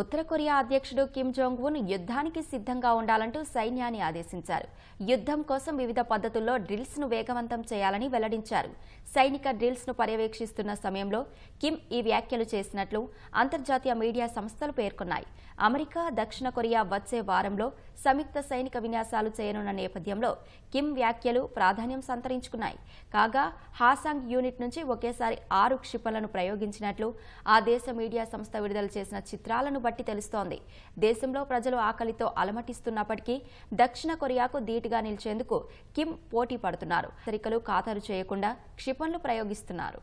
ఉత్తర Korea అధ్యక్షుడు Kim Jong Un యుద్ధానికి సిద్ధంగా ఉండాలంటూ సైన్యాన్ని ఆదేశించారు యుద్ధం కోసం వివిధ పద్ధతుల్లో డ్రిల్స్ ను వేగవంతం చేయాలని వెల్లడించారు సైనిక డ్రిల్స్ ను పర్యవేక్షిస్తున్న సమయంలో కిమ్ ఈ వ్యాఖ్యలు చేసినట్లు అంతర్జాతీయ మీడియా సంస్థలు పేర్కొన్నాయి అమెరికా దక్షిణ కొరియా వచ్చే వారంలో సంయుక్త సైనిక విన్యాసాలు చేయనున్న నేపథ్యంలో కిమ్ వ్యాఖ్యలు ప్రాధాన్యం సంతరించుకున్నాయి కాగా హాసాంగ్ యూనిట్ నుంచి ఒకేసారి ఆరు క్షిపణులను ప్రయోగించినట్లు ఆ దేశ మీడియా సంస్థ విడుదల చేసిన చిత్రాలను బట్టి తెలుస్తోంది దేశంలో ప్రజలు ఆకలితో అలమటిస్తున్నప్పటికీ దక్షిణ కొరియాకు ధీటుగా నిలిచేందుకు కిమ్ పోటీ పడుతున్నారు అమెరికలు ఖాతరు చేయకుండా క్షిపణులు ప్రయోగిస్తున్నారు